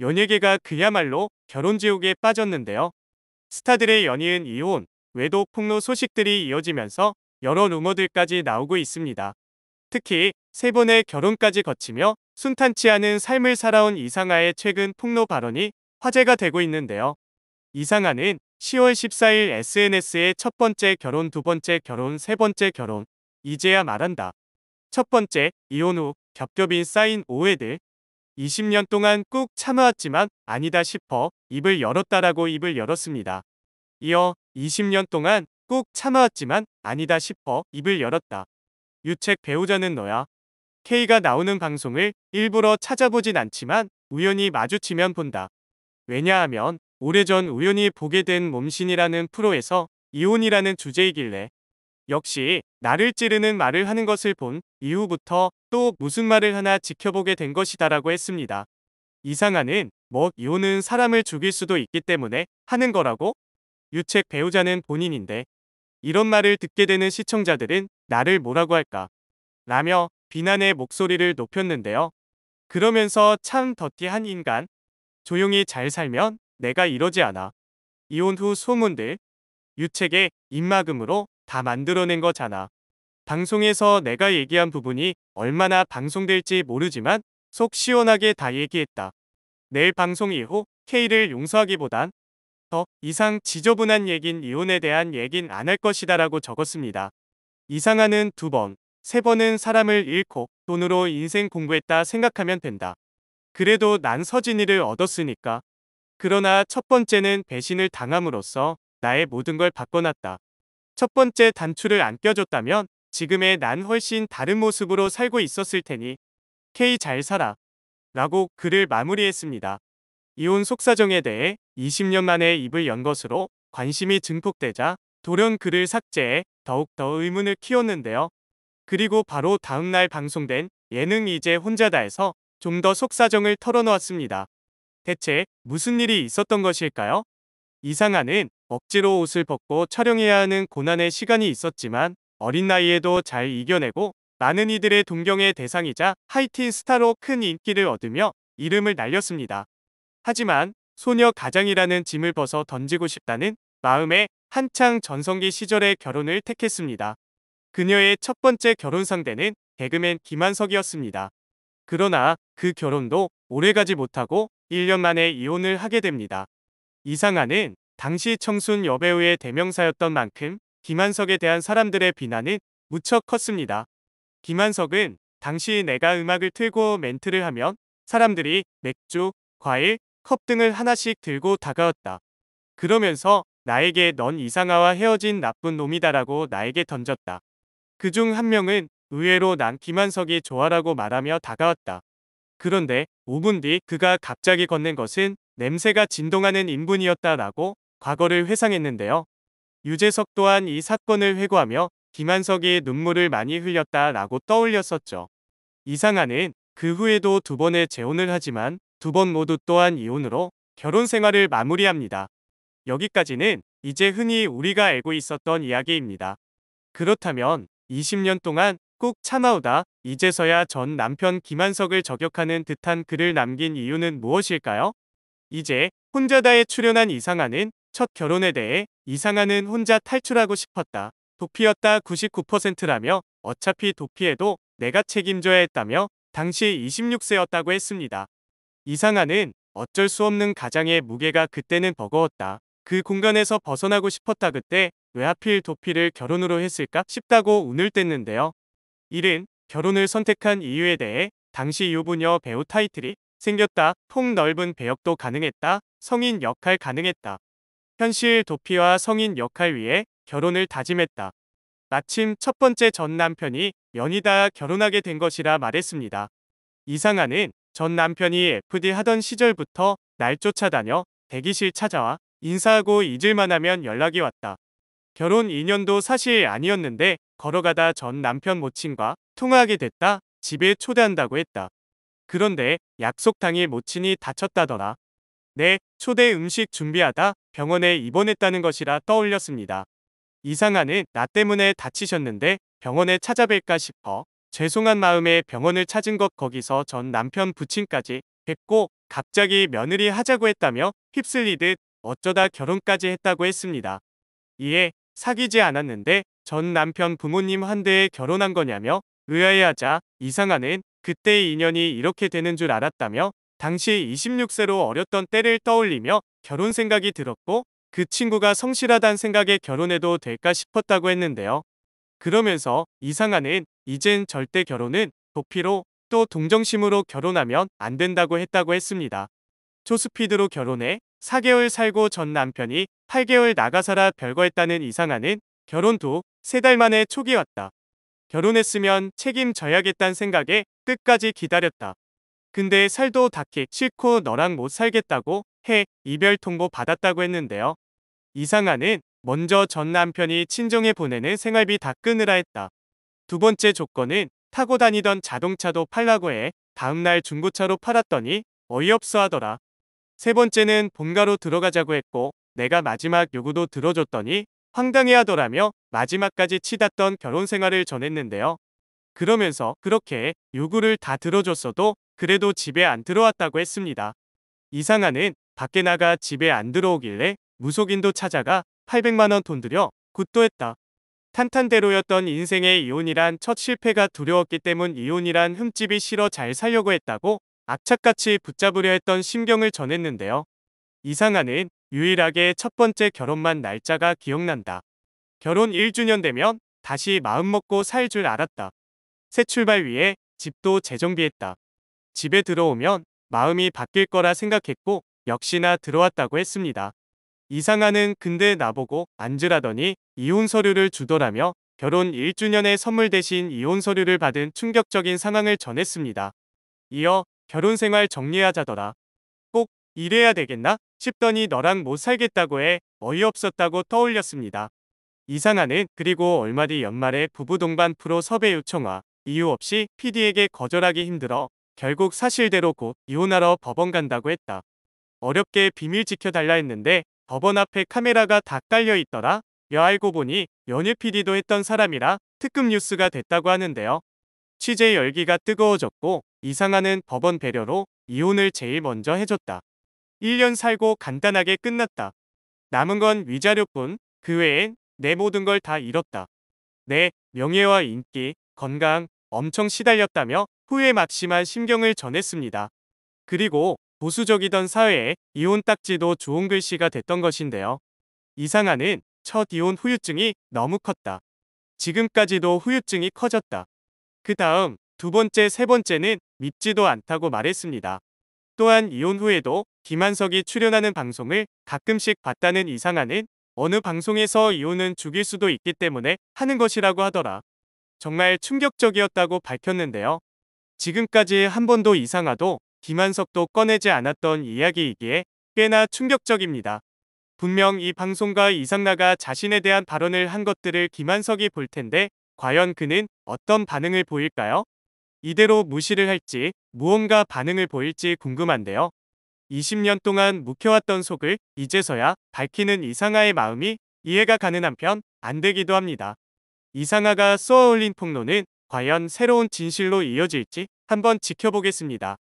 연예계가 그야말로 결혼지옥에 빠졌는데요. 스타들의 연이은 이혼, 외도 폭로 소식들이 이어지면서 여러 루머들까지 나오고 있습니다. 특히 세 번의 결혼까지 거치며 순탄치 않은 삶을 살아온 이상아의 최근 폭로 발언이 화제가 되고 있는데요. 이상아는 10월 14일 SNS에 첫 번째 결혼, 두 번째 결혼, 세 번째 결혼, 이제야 말한다. 첫 번째, 이혼 후겹겹인 쌓인 오해들, 20년 동안 꾹 참아왔지만 아니다 싶어 입을 열었다라고 입을 열었습니다. 이어 20년 동안 꾹 참아왔지만 아니다 싶어 입을 열었다. 유책 배우자는 너야. K가 나오는 방송을 일부러 찾아보진 않지만 우연히 마주치면 본다. 왜냐하면 오래전 우연히 보게 된 몸신이라는 프로에서 이혼이라는 주제이길래 역시 나를 찌르는 말을 하는 것을 본 이후부터 또 무슨 말을 하나 지켜보게 된 것이다라고 했습니다. 이상한은 뭐 이혼은 사람을 죽일 수도 있기 때문에 하는 거라고? 유책 배우자는 본인인데 이런 말을 듣게 되는 시청자들은 나를 뭐라고 할까? 라며 비난의 목소리를 높였는데요. 그러면서 참 더티한 인간. 조용히 잘 살면 내가 이러지 않아. 이혼 후 소문들. 유책의 입막음으로 다 만들어낸 거잖아. 방송에서 내가 얘기한 부분이 얼마나 방송될지 모르지만 속 시원하게 다 얘기했다. 내일 방송 이후 K를 용서하기보단 더 이상 지저분한 얘긴 이혼에 대한 얘긴 안 할 것이다 라고 적었습니다. 이상하는 두 번, 세 번은 사람을 잃고 돈으로 인생 공부했다 생각하면 된다. 그래도 난 서진이를 얻었으니까. 그러나 첫 번째는 배신을 당함으로써 나의 모든 걸 바꿔놨다. 첫 번째 단추를 안 껴줬다면 지금의 난 훨씬 다른 모습으로 살고 있었을 테니 K 잘 살아 라고 글을 마무리했습니다. 이혼 속사정에 대해 20년 만에 입을 연 것으로 관심이 증폭되자 돌연 글을 삭제해 더욱더 의문을 키웠는데요. 그리고 바로 다음날 방송된 예능 이제 혼자다에서 좀 더 속사정을 털어놓았습니다. 대체 무슨 일이 있었던 것일까요? 이상하는 억지로 옷을 벗고 촬영해야 하는 고난의 시간이 있었지만 어린 나이에도 잘 이겨내고 많은 이들의 동경의 대상이자 하이틴 스타로 큰 인기를 얻으며 이름을 날렸습니다. 하지만 소녀 가장이라는 짐을 벗어 던지고 싶다는 마음에 한창 전성기 시절에 결혼을 택했습니다. 그녀의 첫 번째 결혼 상대는 개그맨 김한석이었습니다. 그러나 그 결혼도 오래가지 못하고 1년 만에 이혼을 하게 됩니다. 이상하는 당시 청순 여배우의 대명사였던 만큼 김한석에 대한 사람들의 비난은 무척 컸습니다. 김한석은 당시 내가 음악을 틀고 멘트를 하면 사람들이 맥주, 과일, 컵 등을 하나씩 들고 다가왔다. 그러면서 나에게 넌 이상아와 헤어진 나쁜 놈이다라고 나에게 던졌다. 그중 한 명은 의외로 난 김한석이 좋아라고 말하며 다가왔다. 그런데 5분 뒤 그가 갑자기 걷는 것은 냄새가 진동하는 인분이었다라고 과거를 회상했는데요. 유재석 또한 이 사건을 회고하며 김한석이 눈물을 많이 흘렸다라고 떠올렸었죠. 이상한는그 후에도 두 번의 재혼을 하지만 두 번 모두 또한 이혼으로 결혼 생활을 마무리합니다. 여기까지는 이제 흔히 우리가 알고 있었던 이야기입니다. 그렇다면 20년 동안 꾹 참아오다 이제서야 전 남편 김한석을 저격하는 듯한 글을 남긴 이유는 무엇일까요? 이제 혼자다에 출연한 이상한는 첫 결혼에 대해 이상하는 혼자 탈출하고 싶었다. 도피였다 99%라며 어차피 도피해도 내가 책임져야 했다며 당시 26세였다고 했습니다. 이상하는 어쩔 수 없는 가장의 무게가 그때는 버거웠다. 그 공간에서 벗어나고 싶었다 그때 왜 하필 도피를 결혼으로 했을까 싶다고 운을 뗐는데요. 1은 결혼을 선택한 이유에 대해 당시 유부녀 배우 타이틀이 생겼다. 폭 넓은 배역도 가능했다. 성인 역할 가능했다. 현실 도피와 성인 역할 위해 결혼을 다짐했다. 마침 첫 번째 전 남편이 연이다 결혼하게 된 것이라 말했습니다. 이상한는전 남편이 FD 하던 시절부터 날 쫓아다녀 대기실 찾아와 인사하고 잊을만 하면 연락이 왔다. 결혼 2년도 사실 아니었는데 걸어가다 전 남편 모친과 통화하게 됐다 집에 초대한다고 했다. 그런데 약속 당일 모친이 다쳤다더라. 네, 초대 음식 준비하다 병원에 입원했다는 것이라 떠올렸습니다. 이상한은 나 때문에 다치셨는데 병원에 찾아뵐까 싶어 죄송한 마음에 병원을 찾은 것 거기서 전 남편 부친까지 뵙고 갑자기 며느리 하자고 했다며 휩쓸리듯 어쩌다 결혼까지 했다고 했습니다. 이에 사귀지 않았는데 전 남편 부모님 환대에 결혼한 거냐며 의아해하자 이상한은 그때의 인연이 이렇게 되는 줄 알았다며 당시 26세로 어렸던 때를 떠올리며 결혼 생각이 들었고 그 친구가 성실하단 생각에 결혼해도 될까 싶었다고 했는데요. 그러면서 이상한은 이젠 절대 결혼은 도피로 또 동정심으로 결혼하면 안 된다고 했다고 했습니다. 초스피드로 결혼해 4개월 살고 전 남편이 8개월 나가서라 별거했다는 이상한은 결혼 후 3달 만에 초기 왔다. 결혼했으면 책임져야겠다는 생각에 끝까지 기다렸다. 근데 살도 닿기 싫고 너랑 못 살겠다고 해 이별 통보 받았다고 했는데요. 이상한는 먼저 전 남편이 친정에 보내는 생활비 다 끊으라 했다. 두 번째 조건은 타고 다니던 자동차도 팔라고 해 다음날 중고차로 팔았더니 어이없어 하더라. 세 번째는 본가로 들어가자고 했고 내가 마지막 요구도 들어줬더니 황당해 하더라며 마지막까지 치닫던 결혼 생활을 전했는데요. 그러면서 그렇게 요구를 다 들어줬어도 그래도 집에 안 들어왔다고 했습니다. 이상한은 밖에 나가 집에 안 들어오길래 무속인도 찾아가 800만원 돈 들여 굿도했다. 탄탄대로였던 인생의 이혼이란 첫 실패가 두려웠기 때문 이혼이란 흠집이 싫어 잘 살려고 했다고 악착같이 붙잡으려 했던 심경을 전했는데요. 이상한은 유일하게 첫 번째 결혼만 날짜가 기억난다. 결혼 1주년 되면 다시 마음먹고 살 줄 알았다. 새 출발 위해 집도 재정비했다. 집에 들어오면 마음이 바뀔 거라 생각했고 역시나 들어왔다고 했습니다. 이상하는 근데 나보고 앉으라더니 이혼 서류를 주더라며 결혼 1주년의 선물 대신 이혼 서류를 받은 충격적인 상황을 전했습니다. 이어 결혼 생활 정리하자더라. 꼭 이래야 되겠나 싶더니 너랑 못 살겠다고 해 어이없었다고 떠올렸습니다. 이상하는 그리고 얼마 뒤 연말에 부부 동반 프로 섭외 요청와 이유 없이 PD에게 거절하기 힘들어 결국 사실대로 곧 이혼하러 법원 간다고 했다. 어렵게 비밀 지켜달라 했는데 법원 앞에 카메라가 다 깔려 있더라. 여 알고 보니 연일 PD도 했던 사람이라 특급 뉴스가 됐다고 하는데요. 취재 열기가 뜨거워졌고 이상하는 법원 배려로 이혼을 제일 먼저 해줬다. 1년 살고 간단하게 끝났다. 남은 건 위자료뿐 그 외엔 내 모든 걸 다 잃었다. 내 명예와 인기, 건강 엄청 시달렸다며 후에 막심한 심경을 전했습니다. 그리고 보수적이던 사회에 이혼 딱지도 좋은 글씨가 됐던 것인데요. 이상한은 첫 이혼 후유증이 너무 컸다. 지금까지도 후유증이 커졌다. 그 다음 두 번째 세 번째는 믿지도 않다고 말했습니다. 또한 이혼 후에도 김한석이 출연하는 방송을 가끔씩 봤다는 이상한은 어느 방송에서 이혼은 죽일 수도 있기 때문에 하는 것이라고 하더라. 정말 충격적이었다고 밝혔는데요. 지금까지 한 번도 이상하도 김한석도 꺼내지 않았던 이야기이기에 꽤나 충격적입니다. 분명 이 방송과 이상나가 자신에 대한 발언을 한 것들을 김한석이 볼 텐데 과연 그는 어떤 반응을 보일까요? 이대로 무시를 할지 무언가 반응을 보일지 궁금한데요. 20년 동안 묵혀왔던 속을 이제서야 밝히는 이상하의 마음이 이해가 가는 한편 안 되기도 합니다. 이상하가 쏘아올린 폭로는 과연 새로운 진실로 이어질지 한번 지켜보겠습니다.